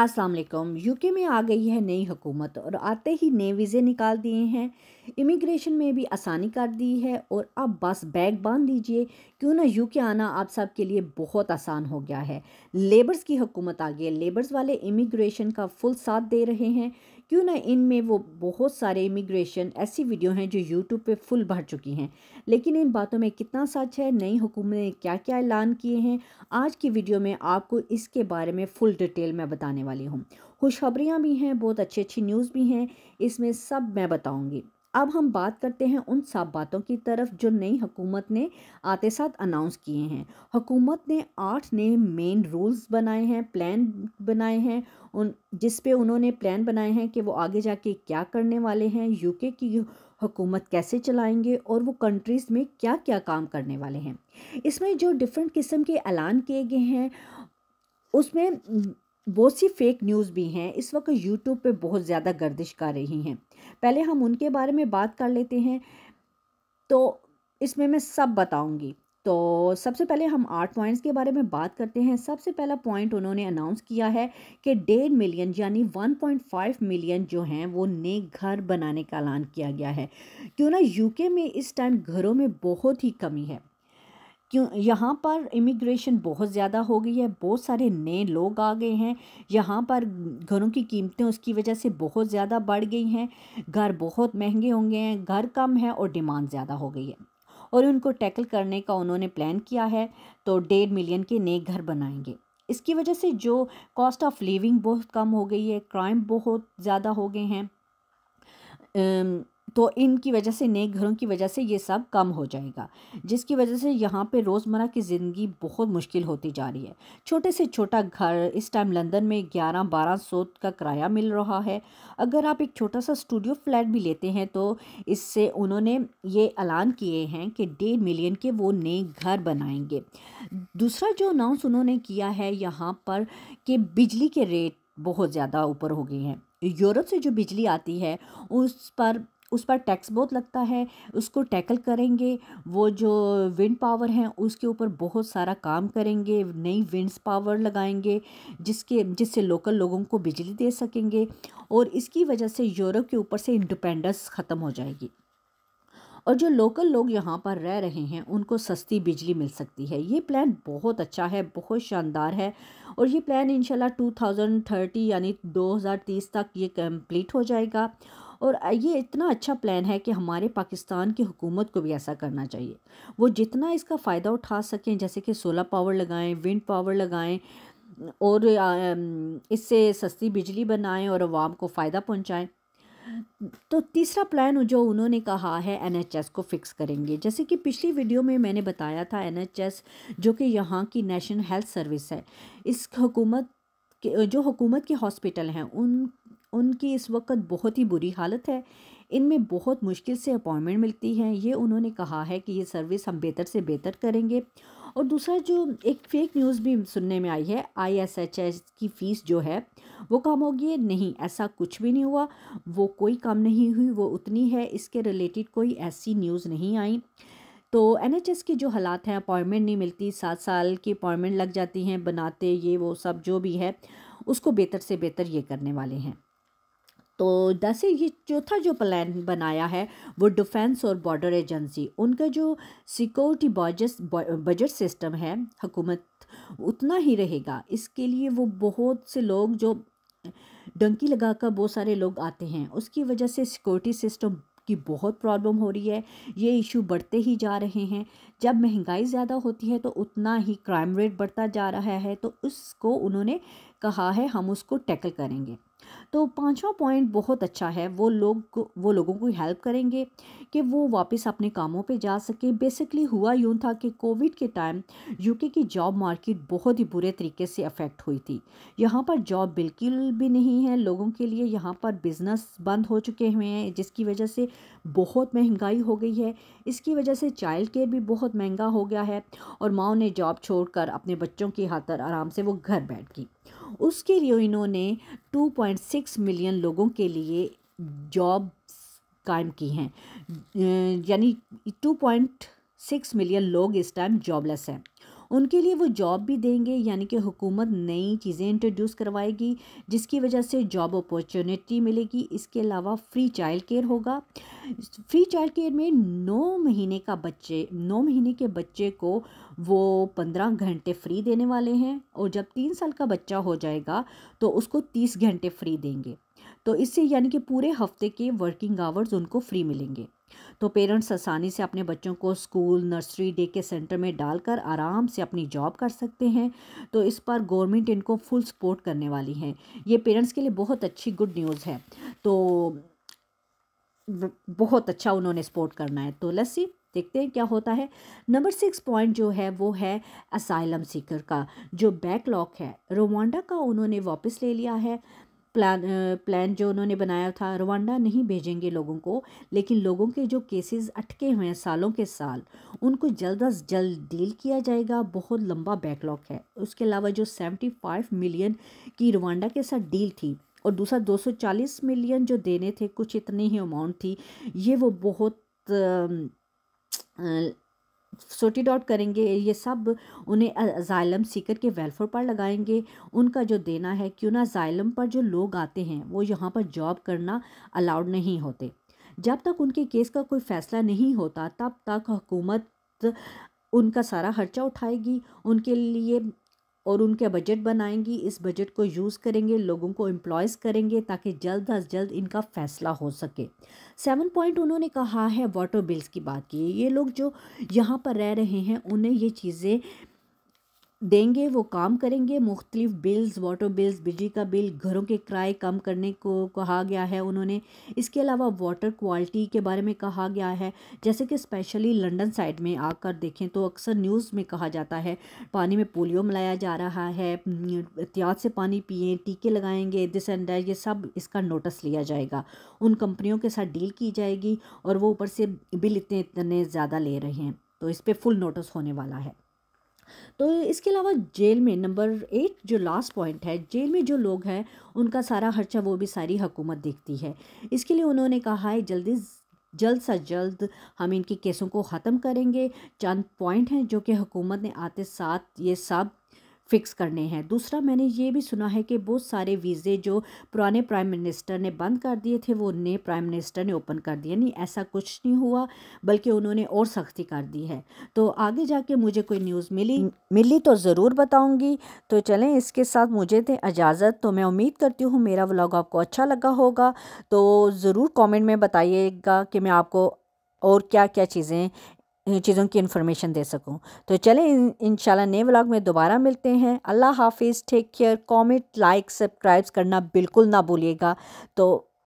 अस्सलाम वालेकुम यूके में आ गई है नई हुकूमत और आते ही नए वीज़े निकाल दिए हैं इमिग्रेशन में भी आसानी कर दी है और अब बस बैग बांध लीजिए क्यों ना यूके आना आप सब के लिए बहुत आसान हो गया है लेबर्स की हुकूमत आ गई है लेबर्स वाले इमिग्रेशन का फुल साथ दे रहे हैं क्यों ना इन में वो बहुत सारे इमिग्रेशन ऐसी वीडियो हैं जो यूट्यूब पे फुल भर चुकी हैं लेकिन इन बातों में कितना सच है नई हुकूमत ने क्या क्या ऐलान किए हैं आज की वीडियो में आपको इसके बारे में फ़ुल डिटेल में बताने बताने वाली हूँ खुशखबरियाँ भी हैं बहुत अच्छी अच्छी न्यूज़ भी हैं इसमें सब मैं बताऊँगी अब हम बात करते हैं उन सब बातों की तरफ जो नई हुकूमत ने आते साथ अनाउंस किए हैं हुकूमत ने आठ नए मेन रूल्स बनाए हैं प्लान बनाए हैं उन जिस पे उन्होंने प्लान बनाए हैं कि वो आगे जाके क्या करने वाले हैं यूके की हुकूमत कैसे चलाएंगे और वो कंट्रीज़ में क्या क्या काम करने वाले हैं इसमें जो डिफरेंट किस्म के ऐलान किए गए हैं उसमें बहुत सी फेक न्यूज़ भी हैं इस वक्त यूट्यूब पे बहुत ज़्यादा गर्दिश कर रही हैं पहले हम उनके बारे में बात कर लेते हैं तो इसमें मैं सब बताऊंगी तो सबसे पहले हम आठ पॉइंट्स के बारे में बात करते हैं सबसे पहला पॉइंट उन्होंने अनाउंस किया है कि डेढ़ मिलियन यानी 1.5 मिलियन जो हैं वो नए घर बनाने का ऐलान किया गया है क्यों ना यूके में इस टाइम घरों में बहुत ही कमी है क्यों यहाँ पर इमिग्रेशन बहुत ज़्यादा हो गई है बहुत सारे नए लोग आ गए हैं यहाँ पर घरों की कीमतें उसकी वजह से बहुत ज़्यादा बढ़ गई हैं घर बहुत महंगे होंगे हैं घर कम है और डिमांड ज़्यादा हो गई है और उनको टैकल करने का उन्होंने प्लान किया है तो डेढ़ मिलियन के नए घर बनाएंगे इसकी वजह से जो कॉस्ट ऑफ लिविंग बहुत कम हो गई है क्राइम बहुत ज़्यादा हो गए हैं तो इनकी वजह से नए घरों की वजह से ये सब कम हो जाएगा जिसकी वजह से यहाँ पे रोज़मर्रा की ज़िंदगी बहुत मुश्किल होती जा रही है छोटे से छोटा घर इस टाइम लंदन में ग्यारह बारह सौ का किराया मिल रहा है अगर आप एक छोटा सा स्टूडियो फ्लैट भी लेते हैं तो इससे उन्होंने ये ऐलान किए हैं कि डेढ़ मिलियन के वो नए घर बनाएंगे दूसरा जो अनाउंस उन्होंने किया है यहाँ पर कि बिजली के रेट बहुत ज़्यादा ऊपर हो गए हैं यूरोप से जो बिजली आती है उस पर उस पर टैक्स बहुत लगता है उसको टैकल करेंगे वो जो विंड पावर हैं उसके ऊपर बहुत सारा काम करेंगे नई विंड्स पावर लगाएंगे जिसके जिससे लोकल लोगों को बिजली दे सकेंगे और इसकी वजह से यूरोप के ऊपर से इंडिपेंडेंस ख़त्म हो जाएगी और जो लोकल लोग यहाँ पर रह रहे हैं उनको सस्ती बिजली मिल सकती है ये प्लान बहुत अच्छा है बहुत शानदार है और ये प्लान इंशाल्लाह 2030 यानी 2030 तक ये कंप्लीट हो जाएगा और ये इतना अच्छा प्लान है कि हमारे पाकिस्तान की हुकूमत को भी ऐसा करना चाहिए वो जितना इसका फ़ायदा उठा सकें जैसे कि सोलर पावर लगाएं विंड पावर लगाएं और इससे सस्ती बिजली बनाएं और आवाम को फ़ायदा पहुंचाएं तो तीसरा प्लान जो उन्होंने कहा है एनएचएस को फ़िक्स करेंगे जैसे कि पिछली वीडियो में मैंने बताया था एनएचएस जो कि यहाँ की नेशनल हेल्थ सर्विस है इस हुकूमत जो हुकूमत के हॉस्पिटल हैं उन उनकी इस वक्त बहुत ही बुरी हालत है इनमें बहुत मुश्किल से अपॉइंटमेंट मिलती है ये उन्होंने कहा है कि ये सर्विस हम बेहतर से बेहतर करेंगे और दूसरा जो एक फेक न्यूज़ भी सुनने में आई है आईएसएचएस की फ़ीस जो है वो कम होगी नहीं ऐसा कुछ भी नहीं हुआ वो कोई कम नहीं हुई वो उतनी है इसके रिलेटेड कोई ऐसी न्यूज़ नहीं आई तो एन के जो हालात हैं अपॉइंटमेंट नहीं मिलती सात साल की अपॉइंटमेंट लग जाती हैं बनाते ये वो सब जो भी है उसको बेहतर से बेहतर ये करने वाले हैं तो जैसे ये चौथा जो प्लान बनाया है वो डिफेंस और बॉर्डर एजेंसी उनका जो सिक्योरिटी बजट बजट सिस्टम है हुकूमत उतना ही रहेगा इसके लिए वो बहुत से लोग जो डंकी लगा कर बहुत सारे लोग आते हैं उसकी वजह से सिक्योरिटी सिस्टम की बहुत प्रॉब्लम हो रही है ये इशू बढ़ते ही जा रहे हैं जब महंगाई ज़्यादा होती है तो उतना ही क्राइम रेट बढ़ता जा रहा है तो उसको उन्होंने कहा है हम उसको टैकल करेंगे तो पांचवा पॉइंट बहुत अच्छा है वो लोग वो लोगों को हेल्प करेंगे कि वो वापस अपने कामों पे जा सके बेसिकली हुआ यूँ था कि कोविड के टाइम यूके की जॉब मार्केट बहुत ही बुरे तरीके से अफेक्ट हुई थी यहाँ पर जॉब बिल्कुल भी नहीं है लोगों के लिए यहाँ पर बिज़नेस बंद हो चुके हुए हैं जिसकी वजह से बहुत महंगाई हो गई है इसकी वजह से चाइल्ड केयर भी बहुत महंगा हो गया है और माओ ने जॉब छोड़ अपने बच्चों की खातर आराम से वो घर बैठ गई उसके लिए इन्होंने 2.6 मिलियन लोगों के लिए जॉब कायम की हैं यानी 2.6 मिलियन लोग इस टाइम जॉबलेस हैं उनके लिए वो जॉब भी देंगे यानी कि हुकूमत नई चीज़ें इंट्रोड्यूस करवाएगी जिसकी वजह से जॉब अपॉर्चुनिटी मिलेगी इसके अलावा फ्री चाइल्ड केयर होगा फ्री चाइल्ड केयर में नौ महीने का बच्चे नौ महीने के बच्चे को वो पंद्रह घंटे फ्री देने वाले हैं और जब तीन साल का बच्चा हो जाएगा तो उसको तीस घंटे फ्री देंगे तो इससे यानी कि पूरे हफ्ते के वर्किंग आवर्स उनको फ्री मिलेंगे तो पेरेंट्स आसानी से अपने बच्चों को स्कूल नर्सरी डे के सेंटर में डालकर आराम से अपनी जॉब कर सकते हैं तो इस पर गवर्नमेंट इनको फुल सपोर्ट करने वाली है ये पेरेंट्स के लिए बहुत अच्छी गुड न्यूज़ है तो बहुत अच्छा उन्होंने सपोर्ट करना है तो लस्सी देखते हैं क्या होता है नंबर सिक्स पॉइंट जो है वो है असाइलम सीकर का जो बैकलॉग है रोमांडा का उन्होंने वापस ले लिया है प्लान प्लान जो उन्होंने बनाया था रवांडा नहीं भेजेंगे लोगों को लेकिन लोगों के जो केसेस अटके हुए हैं सालों के साल उनको जल्द अज जल्द डील किया जाएगा बहुत लंबा बैकलॉग है उसके अलावा जो 75 मिलियन की रवांडा के साथ डील थी और दूसरा 240 मिलियन जो देने थे कुछ इतनी ही अमाउंट थी ये वो बहुत आ, आ, सोटी डॉट करेंगे ये सब उन्हें जायलम सीकर के वेलफेयर पर लगाएंगे उनका जो देना है क्यों ना जायलम पर जो लोग आते हैं वो यहाँ पर जॉब करना अलाउड नहीं होते जब तक उनके केस का कोई फ़ैसला नहीं होता तब तक हुकूमत उनका सारा खर्चा उठाएगी उनके लिए और उनके बजट बनाएंगी इस बजट को यूज़ करेंगे लोगों को एम्प्लॉयज़ करेंगे ताकि जल्द अज जल्द इनका फ़ैसला हो सके सेवन पॉइंट उन्होंने कहा है वाटर बिल्स की बात की ये लोग जो यहाँ पर रह रहे हैं उन्हें ये चीज़ें देंगे वो काम करेंगे मुख्तलिफ बिल्स वाटर बिल्स बिजली का बिल घरों के किराए कम करने को कहा गया है उन्होंने इसके अलावा वाटर क्वालिटी के बारे में कहा गया है जैसे कि स्पेशली लंदन साइड में आकर देखें तो अक्सर न्यूज़ में कहा जाता है पानी में पोलियो मिलाया जा रहा है एहतियात से पानी पिए टीके लगाएंगे दिस एंड दैट ये सब इसका नोटिस लिया जाएगा उन कंपनियों के साथ डील की जाएगी और वो ऊपर से बिल इतने इतने ज़्यादा ले रहे हैं तो इस पर फुल नोटिस होने वाला है तो इसके अलावा जेल में नंबर एट जो लास्ट पॉइंट है जेल में जो लोग हैं उनका सारा खर्चा वो भी सारी हुकूमत देखती है इसके लिए उन्होंने कहा है जल्दी जल्द से जल्द हम इनके केसों को ख़त्म करेंगे चंद पॉइंट हैं जो कि हुकूमत ने आते साथ ये सब फिक्स करने हैं दूसरा मैंने ये भी सुना है कि बहुत सारे वीज़े जो पुराने प्राइम मिनिस्टर ने बंद कर दिए थे वो नए प्राइम मिनिस्टर ने ओपन कर दिए नहीं ऐसा कुछ नहीं हुआ बल्कि उन्होंने और सख्ती कर दी है तो आगे जाके मुझे कोई न्यूज़ मिली मिली तो ज़रूर बताऊँगी तो चलें इसके साथ मुझे दें इजाज़त तो मैं उम्मीद करती हूँ मेरा व्लॉग आपको अच्छा लगा होगा तो ज़रूर कॉमेंट में बताइएगा कि मैं आपको और क्या क्या चीज़ें चीज़ों की इन्फॉर्मेशन दे सकूँ तो चलें इन शाला नए व्लाग में दोबारा मिलते हैं अल्लाह हाफिज़ take care comment like subscribes करना बिल्कुल ना भूलिएगा तो